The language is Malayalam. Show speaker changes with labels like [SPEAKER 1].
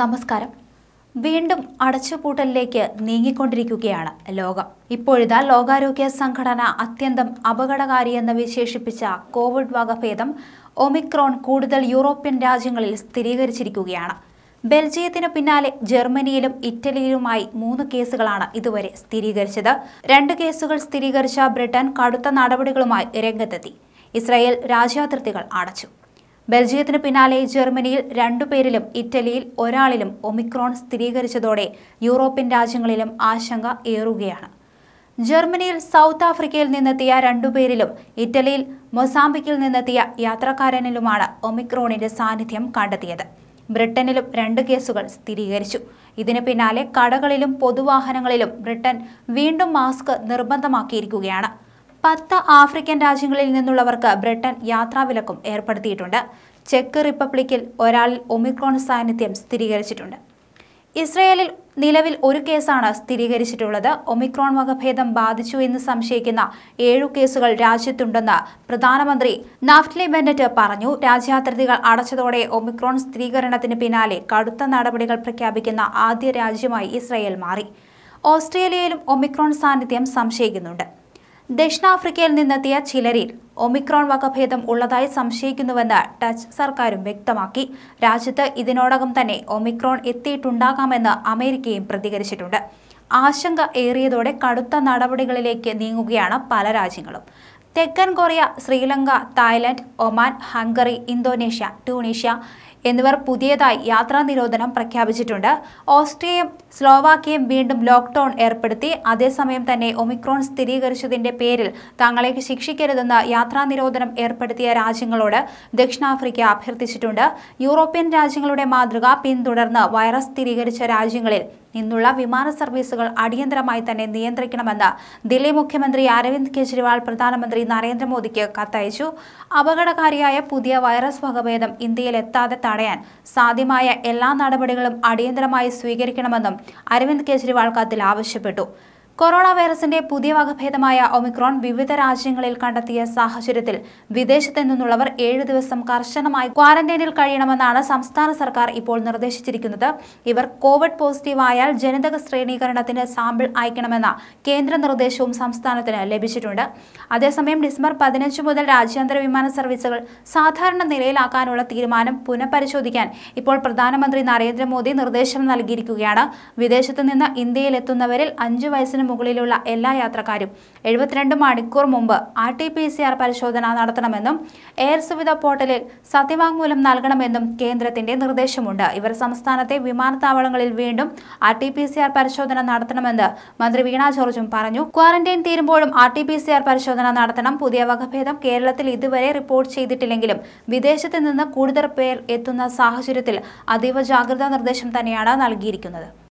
[SPEAKER 1] നമസ്കാരം വീണ്ടും അടച്ചുപൂട്ടലിലേക്ക് നീങ്ങിക്കൊണ്ടിരിക്കുകയാണ് ലോകം ഇപ്പോഴിതാ ലോകാരോഗ്യ സംഘടന അത്യന്തം അപകടകാരിയെന്ന് വിശേഷിപ്പിച്ച കോവിഡ് വകഭേദം ഒമിക്രോൺ കൂടുതൽ യൂറോപ്യൻ രാജ്യങ്ങളിൽ സ്ഥിരീകരിച്ചിരിക്കുകയാണ് ബെൽജിയത്തിനു പിന്നാലെ ജർമ്മനിയിലും ഇറ്റലിയിലുമായി മൂന്ന് കേസുകളാണ് ഇതുവരെ സ്ഥിരീകരിച്ചത് രണ്ട് കേസുകൾ സ്ഥിരീകരിച്ച ബ്രിട്ടൻ കടുത്ത നടപടികളുമായി രംഗത്തെത്തി ഇസ്രായേൽ രാജ്യാതിർത്തികൾ അടച്ചു ബെൽജിയത്തിന് പിന്നാലെ ജർമ്മനിയിൽ രണ്ടുപേരിലും ഇറ്റലിയിൽ ഒരാളിലും ഒമിക്രോൺ സ്ഥിരീകരിച്ചതോടെ യൂറോപ്യൻ രാജ്യങ്ങളിലും ആശങ്ക ഏറുകയാണ് ജർമ്മനിയിൽ സൗത്ത് ആഫ്രിക്കയിൽ നിന്നെത്തിയ രണ്ടുപേരിലും ഇറ്റലിയിൽ മൊസാംബിക്കിൽ നിന്നെത്തിയ യാത്രക്കാരനിലുമാണ് ഒമിക്രോണിന്റെ സാന്നിധ്യം കണ്ടെത്തിയത് ബ്രിട്ടനിലും രണ്ട് കേസുകൾ സ്ഥിരീകരിച്ചു ഇതിന് പിന്നാലെ കടകളിലും പൊതുവാഹനങ്ങളിലും ബ്രിട്ടൻ വീണ്ടും മാസ്ക് നിർബന്ധമാക്കിയിരിക്കുകയാണ് പത്ത് ആഫ്രിക്കൻ രാജ്യങ്ങളിൽ നിന്നുള്ളവർക്ക് ബ്രിട്ടൻ യാത്രാവിലക്കും ഏർപ്പെടുത്തിയിട്ടുണ്ട് ചെക്ക് റിപ്പബ്ലിക്കിൽ ഒരാളിൽ ഒമിക്രോൺ സാന്നിധ്യം സ്ഥിരീകരിച്ചിട്ടുണ്ട് ഇസ്രയേലിൽ നിലവിൽ ഒരു കേസാണ് സ്ഥിരീകരിച്ചിട്ടുള്ളത് ഒമിക്രോൺ വകഭേദം ബാധിച്ചു എന്ന് സംശയിക്കുന്ന ഏഴു കേസുകൾ രാജ്യത്തുണ്ടെന്ന് പ്രധാനമന്ത്രി നാഫ്ലി ബെന്നറ്റ് പറഞ്ഞു രാജ്യാതിർത്തികൾ അടച്ചതോടെ ഒമിക്രോൺ സ്ഥിരീകരണത്തിന് പിന്നാലെ കടുത്ത നടപടികൾ പ്രഖ്യാപിക്കുന്ന ആദ്യ രാജ്യമായി ഇസ്രയേൽ മാറി ഓസ്ട്രേലിയയിലും ഒമിക്രോൺ സാന്നിധ്യം സംശയിക്കുന്നുണ്ട് ദക്ഷിണാഫ്രിക്കയിൽ നിന്നെത്തിയ ചിലരിൽ ഒമിക്രോൺ വകഭേദം ഉള്ളതായി സംശയിക്കുന്നുവെന്ന് ടച്ച് സർക്കാരും വ്യക്തമാക്കി രാജ്യത്ത് ഇതിനോടകം തന്നെ ഒമിക്രോൺ എത്തിയിട്ടുണ്ടാകാമെന്ന് അമേരിക്കയും പ്രതികരിച്ചിട്ടുണ്ട് ആശങ്ക ഏറിയതോടെ കടുത്ത നടപടികളിലേക്ക് നീങ്ങുകയാണ് പല രാജ്യങ്ങളും തെക്കൻ Korea Sri Lanka Thailand Oman Hungary Indonesia Tunisia എന്നിവർ പുതിയതായി യാത്രാ നിരോധനം പ്രഖ്യാപിച്ചിട്ടുണ്ട് ഓസ്ട്രിയയും സ്ലോവാക്യയും വീണ്ടും ലോക്ക്ഡൌൺ ഏർപ്പെടുത്തി അതേസമയം തന്നെ ഒമിക്രോൺ സ്ഥിരീകരിച്ചതിന്റെ പേരിൽ തങ്ങളേക്ക് ശിക്ഷിക്കരുതെന്ന് യാത്രാ നിരോധനം ഏർപ്പെടുത്തിയ രാജ്യങ്ങളോട് ദക്ഷിണാഫ്രിക്ക അഭ്യർത്ഥിച്ചിട്ടുണ്ട് യൂറോപ്യൻ രാജ്യങ്ങളുടെ മാതൃക പിന്തുടർന്ന് വൈറസ് സ്ഥിരീകരിച്ച രാജ്യങ്ങളിൽ നിന്നുള്ള വിമാന സർവീസുകൾ അടിയന്തരമായി തന്നെ നിയന്ത്രിക്കണമെന്ന് ദില്ലി മുഖ്യമന്ത്രി അരവിന്ദ് കെജ്രിവാൾ പ്രധാനമന്ത്രി നരേന്ദ്രമോദിക്ക് കത്തയച്ചു അപകടകാരിയായ പുതിയ വൈറസ് വകഭേദം ഇന്ത്യയിൽ എത്താതെ തടയാൻ സാധ്യമായ എല്ലാ നടപടികളും അടിയന്തരമായി സ്വീകരിക്കണമെന്നും അരവിന്ദ് കെജ്രിവാൾ കത്തിൽ ആവശ്യപ്പെട്ടു കൊറോണ വൈറസിന്റെ പുതിയ വകഭേദമായ ഒമിക്രോൺ വിവിധ രാജ്യങ്ങളിൽ കണ്ടെത്തിയ സാഹചര്യത്തിൽ വിദേശത്തു നിന്നുള്ളവർ ഏഴ് ദിവസം കർശനമായി ക്വാറന്റൈനിൽ കഴിയണമെന്നാണ് സംസ്ഥാന സർക്കാർ ഇപ്പോൾ നിർദ്ദേശിച്ചിരിക്കുന്നത് ഇവർ കോവിഡ് പോസിറ്റീവായാൽ ജനിതക ശ്രേണീകരണത്തിന് സാമ്പിൾ അയക്കണമെന്ന കേന്ദ്ര നിർദ്ദേശവും സംസ്ഥാനത്തിന് ലഭിച്ചിട്ടുണ്ട് അതേസമയം ഡിസംബർ പതിനഞ്ച് മുതൽ രാജ്യാന്തര വിമാന സർവീസുകൾ സാധാരണ നിലയിലാക്കാനുള്ള തീരുമാനം പുനഃപരിശോധിക്കാൻ ഇപ്പോൾ പ്രധാനമന്ത്രി നരേന്ദ്രമോദി നിർദ്ദേശം നൽകിയിരിക്കുകയാണ് വിദേശത്തു നിന്ന് ഇന്ത്യയിലെത്തുന്നവരിൽ അഞ്ചു വയസ്സിന് മുകളിലുള്ള എല്ലാ യാത്രക്കാരും എഴുപത്തിരണ്ട് മണിക്കൂർ മുമ്പ് R T P C R പരിശോധന നടത്തണമെന്നും എയർ സുവിധ പോർട്ടലിൽ സത്യവാങ്മൂലം നൽകണമെന്നും കേന്ദ്രത്തിന്റെ നിർദ്ദേശമുണ്ട് ഇവർ സംസ്ഥാനത്തെ വിമാനത്താവളങ്ങളിൽ വീണ്ടും R T P C R പരിശോധന നടത്തണമെന്ന് മന്ത്രി വീണ ജോർജും പറഞ്ഞു ക്വാറന്റൈൻ തീരുമ്പോഴും R T P C R പരിശോധന നടത്തണം പുതിയ വകഭേദം കേരളത്തിൽ ഇതുവരെ റിപ്പോർട്ട് ചെയ്തിട്ടില്ലെങ്കിലും വിദേശത്ത് നിന്ന് കൂടുതൽ പേർ എത്തുന്ന സാഹചര്യത്തിൽ അതീവ ജാഗ്രതാ നിർദ്ദേശം തന്നെയാണ് നൽകിയിരിക്കുന്നത്